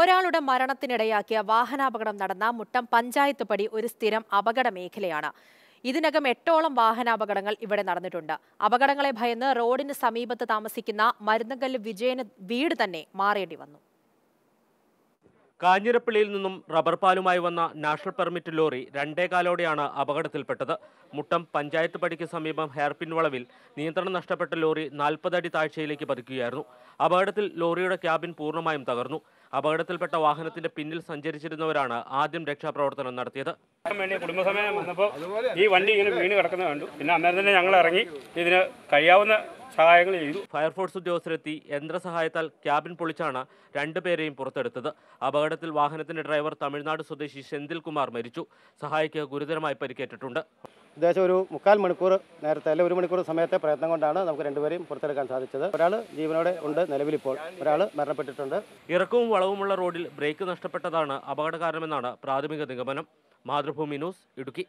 ഒരാളുടെ മരണത്തിനിടയാക്കിയ വാഹനാപകടം നടന്ന മുട്ടം പഞ്ചായത്ത് പടി ഒരു സ്ഥിരം അപകട മേഖലയാണ് ഇതിനകം എട്ടോളം വാഹനാപകടങ്ങൾ ഇവിടെ നടന്നിട്ടുണ്ട് അപകടങ്ങളെ ഭയന്ന് റോഡിന് സമീപത്ത് താമസിക്കുന്ന മരുന്നകല്ല് വിജയന് വീട് തന്നെ മാറേണ്ടി വന്നു കാഞ്ഞിരപ്പള്ളിയിൽ നിന്നും റബ്ബർ പാലുമായി വന്ന നാഷണൽ പെർമിറ്റ് ലോറി രണ്ടേകാലോടെയാണ് അപകടത്തിൽപ്പെട്ടത് മുട്ടം പഞ്ചായത്ത് പടിക്ക് സമീപം ഹെയർപിൻ വളവിൽ നിയന്ത്രണം നഷ്ടപ്പെട്ട ലോറി നാൽപ്പതടി അടി താഴ്ചയിലേക്ക് പതിക്കുകയായിരുന്നു അപകടത്തിൽ ലോറിയുടെ ക്യാബിൻ പൂർണ്ണമായും തകർന്നു അപകടത്തിൽപ്പെട്ട വാഹനത്തിന്റെ പിന്നിൽ സഞ്ചരിച്ചിരുന്നവരാണ് ആദ്യം രക്ഷാപ്രവർത്തനം നടത്തിയത് കുടുംബസമയം വന്നപ്പോൾ ഈ വണ്ടി ഇങ്ങനെ വീണ് കിടക്കുന്നത് കണ്ടു പിന്നെ അന്നേരം തന്നെ ഞങ്ങൾ ഇറങ്ങി ഇതിന് കഴിയാവുന്ന സഹായങ്ങൾ ചെയ്തു ഫയർഫോഴ്സ് ഉദ്യോഗസ്ഥരെത്തി യന്ത്രസഹായത്താൽ ക്യാബിൻ പൊളിച്ചാണ് രണ്ടുപേരെയും പുറത്തെടുത്തത് അപകടത്തിൽ വാഹനത്തിന്റെ ഡ്രൈവർ തമിഴ്നാട് സ്വദേശി സെന്തിൽ കുമാർ മരിച്ചു സഹായിക്ക് ഗുരുതരമായി പരിക്കേറ്റിട്ടുണ്ട് ഏകദേശം ഒരു മുക്കാൽ മണിക്കൂർ നേരത്തെ അല്ലെ ഒരു മണിക്കൂർ സമയത്തെ പ്രയത്നം കൊണ്ടാണ് നമുക്ക് രണ്ടുപേരെയും പുറത്തെടുക്കാൻ സാധിച്ചത് ഒരാൾ ജീവനോടെ ഉണ്ട് നിലവിലിപ്പോൾ ഒരാൾ മരണപ്പെട്ടിട്ടുണ്ട് ഇറക്കവും വളവുമുള്ള റോഡിൽ ബ്രേക്ക് നഷ്ടപ്പെട്ടതാണ് അപകട കാരണമെന്നാണ് പ്രാഥമിക നിഗമനം മാതൃഭൂമി ന്യൂസ് ഇടുക്കി